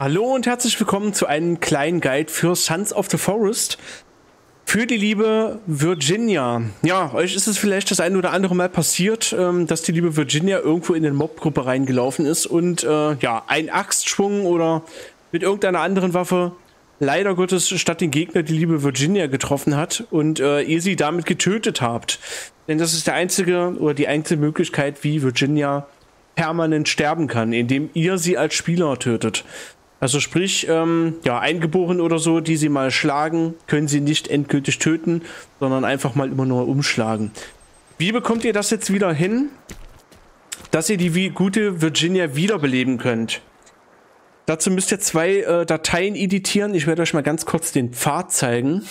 Hallo und herzlich willkommen zu einem kleinen Guide für Sons of the Forest. Für die liebe Virginia. Ja, euch ist es vielleicht das ein oder andere Mal passiert, ähm, dass die liebe Virginia irgendwo in den Mobgruppe reingelaufen ist und äh, ja, ein Axtschwung oder mit irgendeiner anderen Waffe leider Gottes statt den Gegner die liebe Virginia getroffen hat und äh, ihr sie damit getötet habt. Denn das ist der einzige oder die einzige Möglichkeit, wie Virginia permanent sterben kann, indem ihr sie als Spieler tötet. Also sprich, ähm, ja, Eingeborene oder so, die sie mal schlagen, können sie nicht endgültig töten, sondern einfach mal immer nur umschlagen. Wie bekommt ihr das jetzt wieder hin, dass ihr die gute Virginia wiederbeleben könnt? Dazu müsst ihr zwei äh, Dateien editieren. Ich werde euch mal ganz kurz den Pfad zeigen.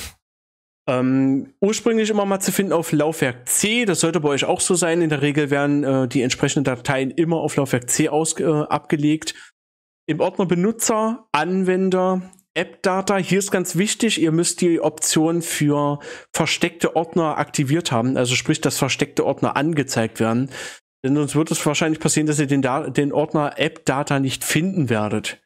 Ähm, ursprünglich immer mal zu finden auf Laufwerk C. Das sollte bei euch auch so sein. In der Regel werden äh, die entsprechenden Dateien immer auf Laufwerk C aus, äh, abgelegt. Im Ordner Benutzer, Anwender, App-Data. Hier ist ganz wichtig, ihr müsst die Option für versteckte Ordner aktiviert haben. Also sprich, dass versteckte Ordner angezeigt werden. Denn sonst wird es wahrscheinlich passieren, dass ihr den, den Ordner App-Data nicht finden werdet.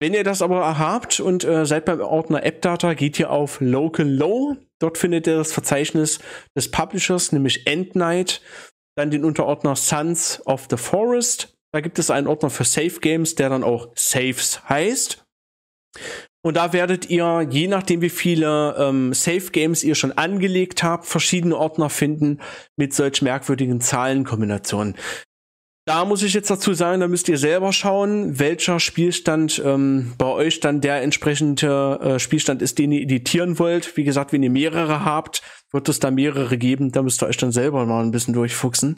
Wenn ihr das aber habt und äh, seid beim Ordner App-Data, geht ihr auf Local Low. Dort findet ihr das Verzeichnis des Publishers, nämlich EndNight. Dann den Unterordner Sons of the Forest. Da gibt es einen Ordner für Save Games, der dann auch Saves heißt. Und da werdet ihr, je nachdem wie viele ähm, Safe Games ihr schon angelegt habt, verschiedene Ordner finden mit solch merkwürdigen Zahlenkombinationen. Da muss ich jetzt dazu sagen, da müsst ihr selber schauen, welcher Spielstand ähm, bei euch dann der entsprechende äh, Spielstand ist, den ihr editieren wollt. Wie gesagt, wenn ihr mehrere habt, wird es da mehrere geben. Da müsst ihr euch dann selber mal ein bisschen durchfuchsen.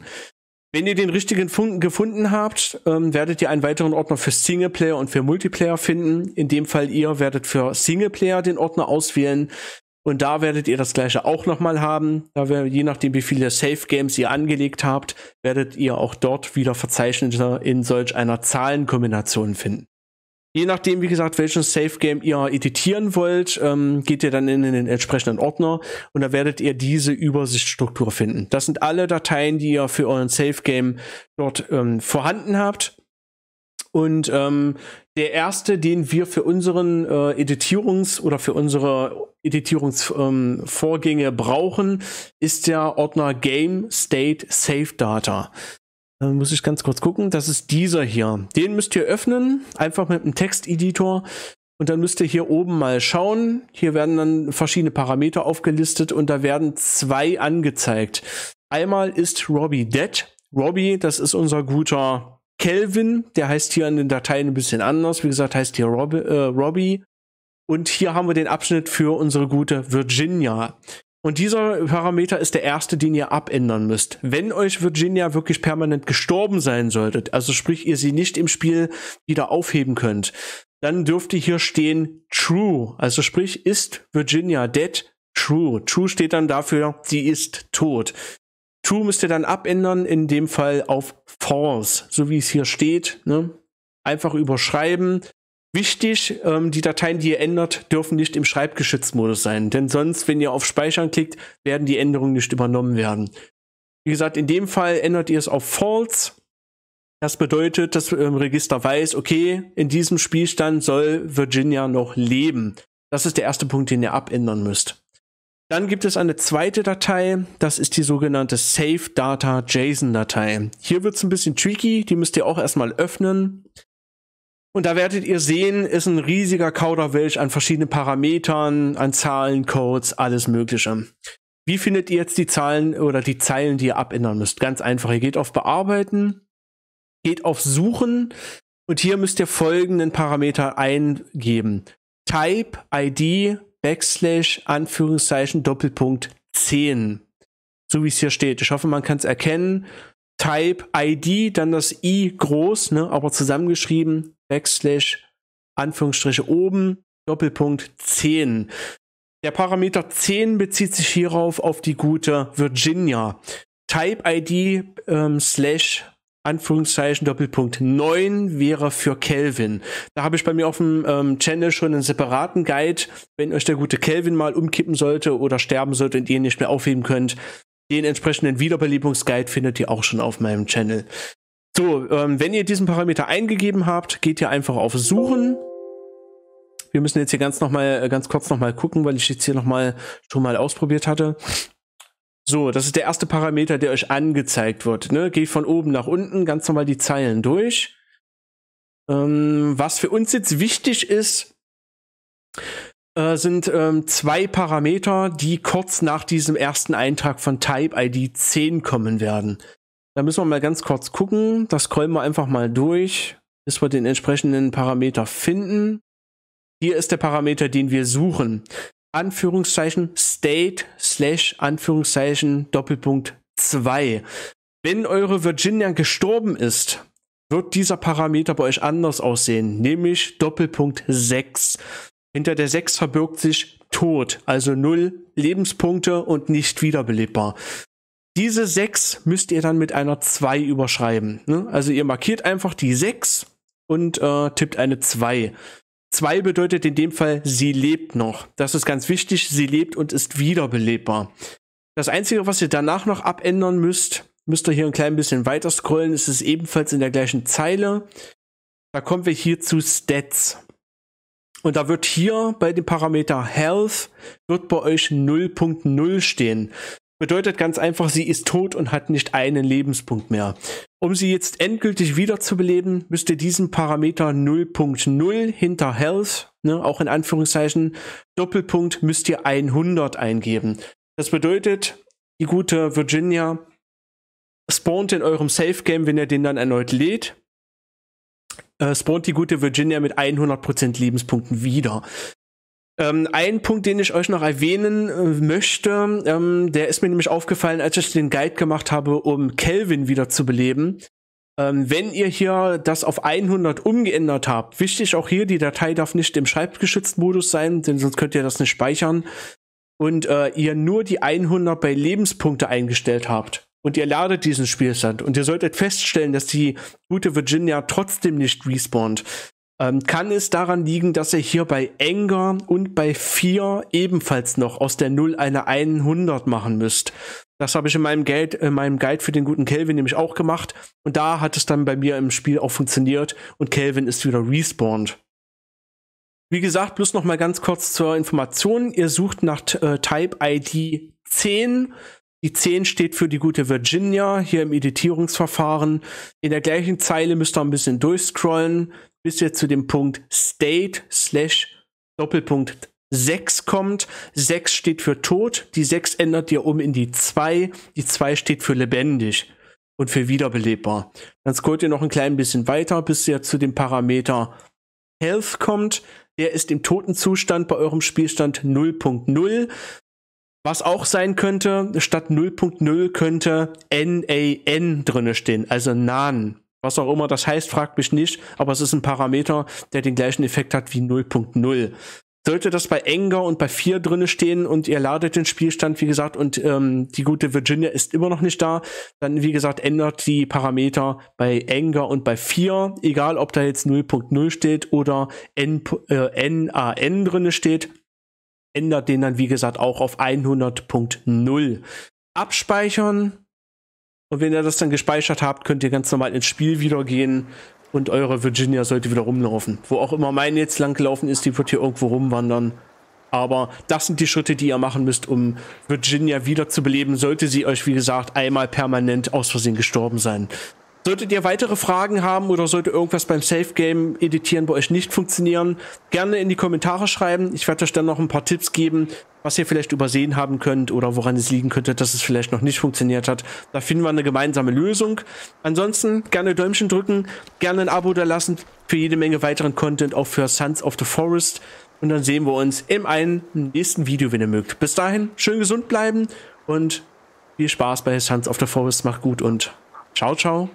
Wenn ihr den richtigen Fun gefunden habt, ähm, werdet ihr einen weiteren Ordner für Singleplayer und für Multiplayer finden. In dem Fall ihr werdet für Singleplayer den Ordner auswählen und da werdet ihr das gleiche auch nochmal haben. Da wir, je nachdem, wie viele Safe Games ihr angelegt habt, werdet ihr auch dort wieder Verzeichnisse in solch einer Zahlenkombination finden. Je nachdem, wie gesagt, welchen Safe Game ihr editieren wollt, ähm, geht ihr dann in den entsprechenden Ordner und da werdet ihr diese Übersichtsstruktur finden. Das sind alle Dateien, die ihr für euren Safe Game dort ähm, vorhanden habt. Und ähm, der erste, den wir für unseren äh, Editierungs- oder für unsere Editierungsvorgänge ähm, brauchen, ist der Ordner Game State Save Data. Dann muss ich ganz kurz gucken. Das ist dieser hier. Den müsst ihr öffnen, einfach mit einem Texteditor. Und dann müsst ihr hier oben mal schauen. Hier werden dann verschiedene Parameter aufgelistet und da werden zwei angezeigt. Einmal ist Robbie dead. Robbie, das ist unser guter Kelvin. Der heißt hier in den Dateien ein bisschen anders. Wie gesagt, heißt hier Rob, äh, Robbie. Und hier haben wir den Abschnitt für unsere gute Virginia. Und dieser Parameter ist der erste, den ihr abändern müsst. Wenn euch Virginia wirklich permanent gestorben sein solltet, also sprich, ihr sie nicht im Spiel wieder aufheben könnt, dann dürfte hier stehen True. Also sprich, ist Virginia dead? True. True steht dann dafür, sie ist tot. True müsst ihr dann abändern, in dem Fall auf False, so wie es hier steht. Ne? Einfach überschreiben Wichtig, ähm, die Dateien, die ihr ändert, dürfen nicht im Schreibgeschützmodus sein, denn sonst, wenn ihr auf Speichern klickt, werden die Änderungen nicht übernommen werden. Wie gesagt, in dem Fall ändert ihr es auf False. Das bedeutet, das ähm, Register weiß, okay, in diesem Spielstand soll Virginia noch leben. Das ist der erste Punkt, den ihr abändern müsst. Dann gibt es eine zweite Datei, das ist die sogenannte Save Data JSON Datei. Hier wird es ein bisschen tricky, die müsst ihr auch erstmal öffnen. Und da werdet ihr sehen, ist ein riesiger Kauderwelsch an verschiedenen Parametern, an Zahlen, Codes, alles Mögliche. Wie findet ihr jetzt die Zahlen oder die Zeilen, die ihr abändern müsst? Ganz einfach. Ihr geht auf Bearbeiten, geht auf Suchen und hier müsst ihr folgenden Parameter eingeben. Type ID Backslash Anführungszeichen Doppelpunkt 10. So wie es hier steht. Ich hoffe, man kann es erkennen. Type ID, dann das I groß, ne, aber zusammengeschrieben, Backslash Anführungsstriche oben Doppelpunkt 10. Der Parameter 10 bezieht sich hierauf auf die gute Virginia. Type ID ähm, slash Anführungszeichen Doppelpunkt 9 wäre für Kelvin. Da habe ich bei mir auf dem ähm, Channel schon einen separaten Guide, wenn euch der gute Kelvin mal umkippen sollte oder sterben sollte und ihr ihn nicht mehr aufheben könnt. Den entsprechenden Wiederbelebungsguide findet ihr auch schon auf meinem Channel. So, ähm, wenn ihr diesen Parameter eingegeben habt, geht ihr einfach auf Suchen. Wir müssen jetzt hier ganz noch mal, äh, ganz kurz nochmal gucken, weil ich jetzt hier nochmal schon mal ausprobiert hatte. So, das ist der erste Parameter, der euch angezeigt wird. Ne? Geht von oben nach unten ganz normal die Zeilen durch. Ähm, was für uns jetzt wichtig ist, äh, sind ähm, zwei Parameter, die kurz nach diesem ersten Eintrag von Type ID 10 kommen werden. Da müssen wir mal ganz kurz gucken. Das scrollen wir einfach mal durch, bis wir den entsprechenden Parameter finden. Hier ist der Parameter, den wir suchen. Anführungszeichen state slash Anführungszeichen Doppelpunkt 2. Wenn eure Virginia gestorben ist, wird dieser Parameter bei euch anders aussehen, nämlich Doppelpunkt 6. Hinter der 6 verbirgt sich Tod, also 0 Lebenspunkte und nicht wiederbelebbar. Diese 6 müsst ihr dann mit einer 2 überschreiben. Ne? Also ihr markiert einfach die 6 und äh, tippt eine 2. 2 bedeutet in dem Fall, sie lebt noch. Das ist ganz wichtig, sie lebt und ist wiederbelebbar. Das Einzige, was ihr danach noch abändern müsst, müsst ihr hier ein klein bisschen weiter scrollen, ist es ebenfalls in der gleichen Zeile. Da kommen wir hier zu Stats. Und da wird hier bei dem Parameter Health, wird bei euch 0.0 stehen. Bedeutet ganz einfach, sie ist tot und hat nicht einen Lebenspunkt mehr. Um sie jetzt endgültig wiederzubeleben, müsst ihr diesen Parameter 0.0 hinter Health, ne, auch in Anführungszeichen, Doppelpunkt müsst ihr 100 eingeben. Das bedeutet, die gute Virginia spawnt in eurem Safe Game, wenn ihr den dann erneut lädt, äh, spawnt die gute Virginia mit 100% Lebenspunkten wieder. Ähm, ein Punkt, den ich euch noch erwähnen äh, möchte, ähm, der ist mir nämlich aufgefallen, als ich den Guide gemacht habe, um Kelvin wieder zu beleben. Ähm, wenn ihr hier das auf 100 umgeändert habt, wichtig auch hier, die Datei darf nicht im Schreibgeschützt-Modus sein, denn sonst könnt ihr das nicht speichern. Und äh, ihr nur die 100 bei Lebenspunkte eingestellt habt und ihr ladet diesen Spielstand und ihr solltet feststellen, dass die gute Virginia trotzdem nicht respawnt, ähm, kann es daran liegen, dass er hier bei Enger und bei 4 ebenfalls noch aus der 0 eine 100 machen müsst? Das habe ich in meinem, Geld, in äh, meinem Guide für den guten Kelvin nämlich auch gemacht. Und da hat es dann bei mir im Spiel auch funktioniert und Kelvin ist wieder respawned. Wie gesagt, bloß noch mal ganz kurz zur Information. Ihr sucht nach äh, Type ID 10 die 10 steht für die gute Virginia hier im Editierungsverfahren. In der gleichen Zeile müsst ihr ein bisschen durchscrollen, bis ihr zu dem Punkt State slash Doppelpunkt 6 kommt. 6 steht für tot, die 6 ändert ihr um in die 2, die 2 steht für lebendig und für wiederbelebbar. Dann scrollt ihr noch ein klein bisschen weiter, bis ihr zu dem Parameter Health kommt. Der ist im toten Zustand bei eurem Spielstand 0.0. Was auch sein könnte, statt 0.0 könnte NAN drinne stehen, also NAN. Was auch immer das heißt, fragt mich nicht, aber es ist ein Parameter, der den gleichen Effekt hat wie 0.0. Sollte das bei Enger und bei 4 drinne stehen und ihr ladet den Spielstand, wie gesagt, und ähm, die gute Virginia ist immer noch nicht da, dann, wie gesagt, ändert die Parameter bei Enger und bei 4, egal ob da jetzt 0.0 steht oder N, äh, NAN drinne steht, ändert den dann, wie gesagt, auch auf 100.0. Abspeichern. Und wenn ihr das dann gespeichert habt, könnt ihr ganz normal ins Spiel wieder gehen und eure Virginia sollte wieder rumlaufen. Wo auch immer meine jetzt langgelaufen ist, die wird hier irgendwo rumwandern. Aber das sind die Schritte, die ihr machen müsst, um Virginia wiederzubeleben, sollte sie euch, wie gesagt, einmal permanent aus Versehen gestorben sein. Solltet ihr weitere Fragen haben oder sollte irgendwas beim Safe-Game editieren bei euch nicht funktionieren, gerne in die Kommentare schreiben. Ich werde euch dann noch ein paar Tipps geben, was ihr vielleicht übersehen haben könnt oder woran es liegen könnte, dass es vielleicht noch nicht funktioniert hat. Da finden wir eine gemeinsame Lösung. Ansonsten gerne Däumchen drücken, gerne ein Abo da lassen für jede Menge weiteren Content, auch für Sons of the Forest. Und dann sehen wir uns im einen nächsten Video, wenn ihr mögt. Bis dahin, schön gesund bleiben und viel Spaß bei Sons of the Forest. Macht gut und ciao, ciao.